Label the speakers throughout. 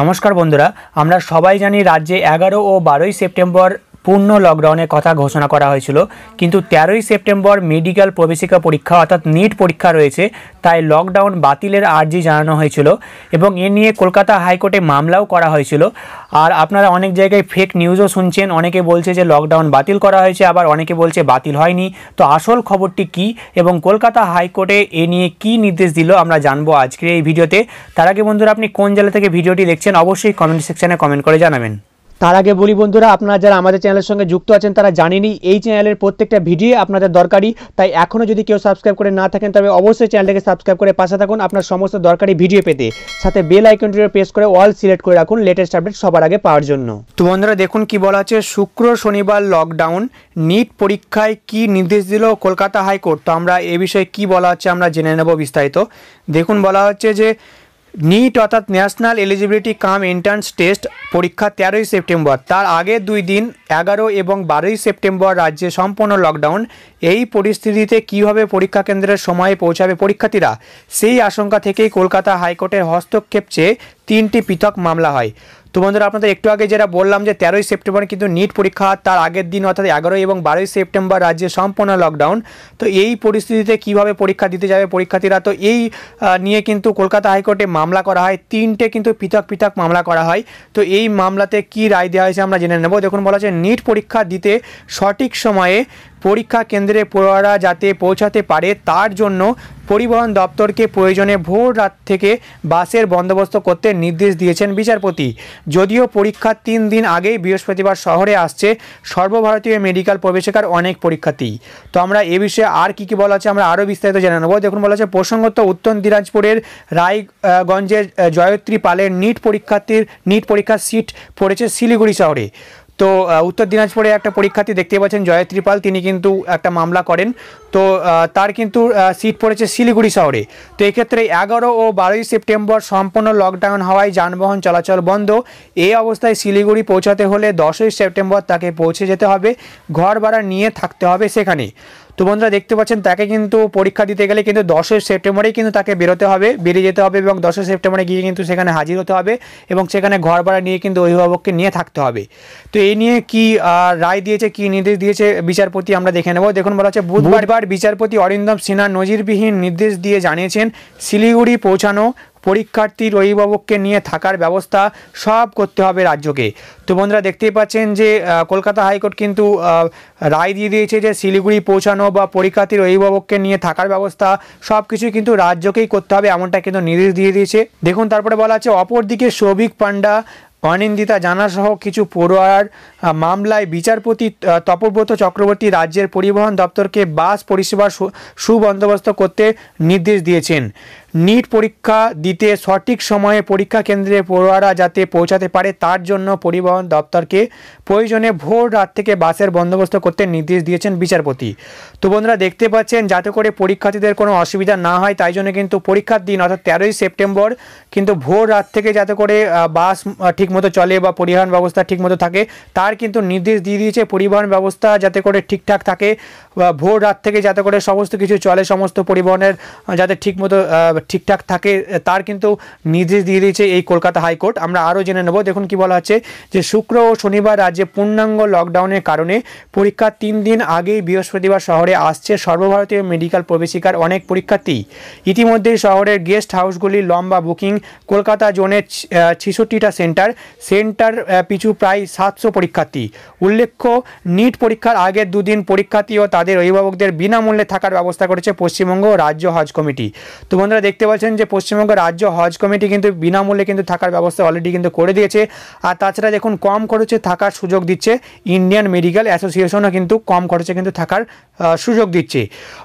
Speaker 1: নমস্কার বন্ধুরা আমরা সবাই জানি রাজ্যে এগারো ও বারোই সেপ্টেম্বর পূর্ণ লকডাউনের কথা ঘোষণা করা হয়েছিল কিন্তু তেরোই সেপ্টেম্বর মেডিকেল প্রবেশিকা পরীক্ষা অর্থাৎ নিট পরীক্ষা রয়েছে তাই লকডাউন বাতিলের আর্জি জানানো হয়েছিল এবং এ নিয়ে কলকাতা হাইকোর্টে মামলাও করা হয়েছিল আর আপনারা অনেক জায়গায় ফেক নিউজও শুনছেন অনেকে বলছে যে লকডাউন বাতিল করা হয়েছে আবার অনেকে বলছে বাতিল হয়নি তো আসল খবরটি কি এবং কলকাতা হাইকোর্টে এ নিয়ে কি নির্দেশ দিল আমরা জানবো আজকের এই ভিডিওতে তার আগে বন্ধুরা আপনি কোন জেলা থেকে ভিডিওটি দেখছেন অবশ্যই কমেন্ট সেকশানে কমেন্ট করে জানাবেন তার আগে বলি বন্ধুরা আপনারা যারা আমাদের চ্যানেলের সঙ্গে যুক্ত আছেন তারা জানেনি এই চ্যানেলের প্রত্যেকটা ভিডিও আপনাদের দরকারি তাই এখনও যদি কেউ সাবস্ক্রাইব করে না থাকেন তবে অবশ্যই চ্যানেলটাকে সাবস্ক্রাইব করে পাশে থাকুন আপনার সমস্ত দরকারি ভিডিও পেতে সাথে বেল আইকনটি প্রেস করে অল সিলেক্ট করে রাখুন লেটেস্ট আপডেট সবার আগে পাওয়ার জন্য তো বন্ধুরা দেখুন কি বলা আছে শুক্র শনিবার লকডাউন নিট পরীক্ষায় কি নির্দেশ দিল কলকাতা হাইকোর্ট তো আমরা এ বিষয়ে কি বলা হচ্ছে আমরা জেনে নেব বিস্তারিত দেখুন বলা হচ্ছে যে নিট অর্থাৎ national eligibility cum entrance test পরীক্ষা তেরোই সেপ্টেম্বর তার আগের দুই দিন এগারো এবং বারোই সেপ্টেম্বর রাজ্যে সম্পূর্ণ লকডাউন এই পরিস্থিতিতে কীভাবে পরীক্ষা কেন্দ্রের সময়ে পৌঁছাবে পরীক্ষার্থীরা সেই আশঙ্কা থেকেই কলকাতা হাইকোর্টের হস্তক্ষেপ চেয়ে তিনটি পৃথক মামলা হয় তো বন্ধুরা আপনাদের একটু আগে যেটা বললাম যে তেরোই সেপ্টেম্বর কিন্তু নিট পরীক্ষা তার আগের দিন অর্থাৎ এগারোই এবং বারোই সেপ্টেম্বর রাজ্যে সম্পূর্ণ লকডাউন তো এই পরিস্থিতিতে কিভাবে পরীক্ষা দিতে যাবে পরীক্ষার্থীরা তো এই নিয়ে কিন্তু কলকাতা হাইকোর্টে মামলা করা হয় তিনটে কিন্তু পৃথক পৃথক মামলা করা হয় তো এই মামলাতে কি রায় দেওয়া হয়েছে আমরা জেনে নেব দেখুন বলা হচ্ছে নিট পরীক্ষা দিতে সঠিক সময়ে পরীক্ষা কেন্দ্রে পড়ুয়ারা যাতে পৌঁছাতে পারে তার জন্য পরিবহন দপ্তরকে প্রয়োজনে ভোর রাত থেকে বাসের বন্দোবস্ত করতে নির্দেশ দিয়েছেন বিচারপতি যদিও পরীক্ষার তিন দিন আগেই বৃহস্পতিবার শহরে আসছে সর্বভারতীয় মেডিকেল প্রবেশিকার অনেক পরীক্ষার্থী তো আমরা এ বিষয়ে আর কী কী বলা আছে আমরা আরও বিস্তারিত জেনে নেব দেখুন বলা আছে প্রসঙ্গত উত্তর দিনাজপুরের রায়গঞ্জের জয়ত্রী পালের নিট পরীক্ষার্থীর নিট পরীক্ষার সিট পড়েছে শিলিগুড়ি শহরে তো উত্তর দিনাজপুরে একটা পরীক্ষার্থী দেখতে পাচ্ছেন জয় ত্রিপাল তিনি কিন্তু একটা মামলা করেন তো তার কিন্তু সিট পড়েছে শিলিগুড়ি শহরে তো এক্ষেত্রে এগারো ও বারোই সেপ্টেম্বর সম্পূর্ণ লকডাউন হওয়ায় যানবাহন চলাচল বন্ধ এই অবস্থায় শিলিগুড়ি পৌঁছাতে হলে দশই সেপ্টেম্বর তাকে পৌঁছে যেতে হবে ঘর ভাড়া নিয়ে থাকতে হবে সেখানে তো বন্ধুরা দেখতে পাচ্ছেন তাকে কিন্তু পরীক্ষা দিতে গেলে কিন্তু দশই সেপ্টেম্বরেই কিন্তু তাকে বেরোতে হবে বেরিয়ে যেতে হবে এবং দশই সেপ্টেম্বরে গিয়ে কিন্তু সেখানে হাজির হতে হবে এবং সেখানে ঘর ভাড়া নিয়ে কিন্তু অভিভাবককে নিয়ে থাকতে হবে তো এই নিয়ে কি রায় দিয়েছে কি নির্দেশ দিয়েছে বিচারপতি আমরা দেখে নেব দেখুন বলা হচ্ছে বুধবার বিচারপতি অরিন্দম সিনহা নজিরবিহীন নির্দেশ দিয়ে জানিয়েছেন শিলিগুড়ি পৌঁছানো পরীক্ষার্থীর অভিভাবককে নিয়ে থাকার ব্যবস্থা সব করতে হবে রাজ্যকে তো বন্ধুরা দেখতেই পাচ্ছেন যে কলকাতা হাইকোর্ট কিন্তু রায় দিয়ে দিয়েছে যে শিলিগুড়ি পৌঁছানো বা পরীক্ষার্থীর অভিভাবককে নিয়ে থাকার ব্যবস্থা সব কিছুই কিন্তু রাজ্যকেই করতে হবে এমনটা কিন্তু নির্দেশ দিয়ে দিয়েছে দেখুন তারপরে বলা আছে অপরদিকে সৌভিক পাণ্ডা অনিন্দিতা জানাসহ কিছু পড়ুয়ার মামলায় বিচারপতি তপব্রত চক্রবর্তী রাজ্যের পরিবহন দপ্তরকে বাস পরিষেবা সুবন্দোবস্ত করতে নির্দেশ দিয়েছেন নিট পরীক্ষা দিতে সঠিক সময়ে পরীক্ষা কেন্দ্রে পড়ুয়ারা যাতে পৌঁছাতে পারে তার জন্য পরিবহন দপ্তরকে প্রয়োজনে ভোর রাত থেকে বাসের বন্দোবস্ত করতে নির্দেশ দিয়েছেন বিচারপতি তো বন্ধুরা দেখতে পাচ্ছেন যাতে করে পরীক্ষার্থীদের কোনো অসুবিধা না হয় তাই জন্য কিন্তু পরীক্ষার দিন অর্থাৎ তেরোই সেপ্টেম্বর কিন্তু ভোর রাত থেকে যাতে করে বাস ঠিকমতো চলে বা পরিবহন ব্যবস্থা ঠিকমতো থাকে তার কিন্তু নির্দেশ দিয়ে দিয়েছে পরিবহন ব্যবস্থা যাতে করে ঠিকঠাক থাকে ভোর রাত থেকে যাতে করে সমস্ত কিছু চলে সমস্ত পরিবহনের যাতে ঠিকমতো ঠিকঠাক থাকে তার কিন্তু নির্দেশ দিয়ে দিয়েছে এই কলকাতা হাইকোর্ট আমরা আরও জেনে নেব দেখুন কি বলা হচ্ছে যে শুক্র ও শনিবার রাজ্যে পূর্ণাঙ্গ লকডাউনের কারণে পরীক্ষা তিন দিন আগেই বৃহস্পতিবার শহরে আসছে সর্বভারতীয় মেডিকেল প্রবেশিকার অনেক পরীক্ষার্থী ইতিমধ্যেই শহরের গেস্ট হাউসগুলি লম্বা বুকিং কলকাতা জোনের ছেষট্টিটা সেন্টার সেন্টার পিছু প্রায় সাতশো পরীক্ষার্থী উল্লেখ্য নিট পরীক্ষার আগের দুদিন পরীক্ষার্থী ও তাদের অভিভাবকদের বিনামূল্যে থাকার ব্যবস্থা করেছে পশ্চিমবঙ্গ রাজ্য হজ কমিটি তো বন্ধুরা দেখতে পাচ্ছেন যে পশ্চিমবঙ্গ রাজ্য হজ কমিটি কিন্তু বিনামূল্যে কিন্তু থাকার ব্যবস্থা অলরেডি কিন্তু করে দিয়েছে আর তাছাড়া দেখুন কম খরচে থাকার সুযোগ দিচ্ছে ইন্ডিয়ান মেডিকেল অ্যাসোসিয়েশনও কিন্তু কম খরচে কিন্তু থাকার সুযোগ দিচ্ছে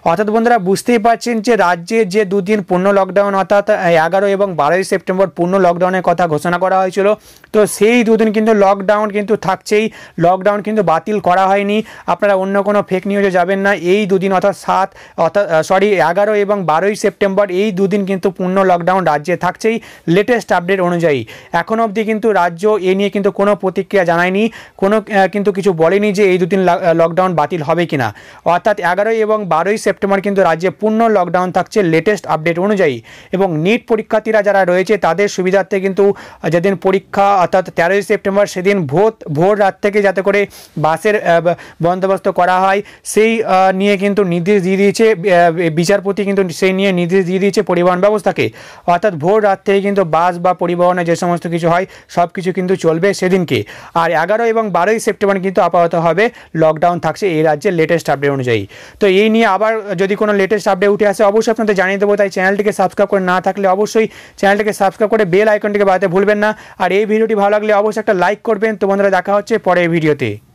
Speaker 1: অর্থাৎ বন্ধুরা বুঝতেই পারছেন যে রাজ্যে যে দুদিন পূর্ণ লকডাউন অর্থাৎ এগারো এবং বারোই সেপ্টেম্বর পূর্ণ লকডাউনের কথা ঘোষণা করা হয়েছিল তো সেই দুদিন কিন্তু লকডাউন কিন্তু থাকছেই লকডাউন কিন্তু বাতিল করা হয়নি আপনারা অন্য কোনো ফেক নিউজে যাবেন না এই দুদিন অর্থাৎ সাত অর্থাৎ সরি এগারো এবং বারোই সেপ্টেম্বর এই দুদিন দিন কিন্তু পূর্ণ লকডাউন রাজ্যে থাকছেই লেটেস্ট আপডেট অনুযায়ী এখন অবধি কিন্তু রাজ্য এ নিয়ে কিন্তু কোনো প্রতিক্রিয়া জানায়নি কোনো কিন্তু কিছু বলেনি যে এই দুদিন লকডাউন বাতিল হবে কিনা অর্থাৎ এগারোই এবং বারোই সেপ্টেম্বর কিন্তু রাজ্যে পূর্ণ লকডাউন থাকছে লেটেস্ট আপডেট অনুযায়ী এবং নিট পরীক্ষার্থীরা যারা রয়েছে তাদের সুবিধার্থে কিন্তু যেদিন পরীক্ষা অর্থাৎ তেরোই সেপ্টেম্বর সেদিন ভোর ভোর রাত থেকে যাতে করে বাসের বন্দোবস্ত করা হয় সেই নিয়ে কিন্তু নির্দেশ দিয়ে দিয়েছে বিচারপতি কিন্তু সেই নিয়ে নির্দেশ দিয়ে দিয়েছে পরিবার পরিবহন ব্যবস্থাকে অর্থাৎ ভোর রাত থেকে কিন্তু বাস বা পরিবহনে যে সমস্ত কিছু হয় সব কিছু কিন্তু চলবে সেদিনকে আর এগারো এবং বারোই সেপ্টেম্বর কিন্তু আপাতত হবে লকডাউন থাকছে এই রাজ্যের লেটেস্ট আপডেট অনুযায়ী তো এই নিয়ে আবার যদি কোনো লেটেস্ট আপডেট উঠে আসে অবশ্যই আপনাদের জানিয়ে দেবো তাই চ্যানেলটিকে সাবস্ক্রাইব করে না থাকলে অবশ্যই চ্যানেলটিকে সাবস্ক্রাইব করে বেল আইকনটিকে বাড়াতে ভুলবেন না আর এই ভিডিওটি ভালো লাগলে অবশ্যই একটা লাইক করবেন তো বন্ধুরা দেখা হচ্ছে এই ভিডিওতে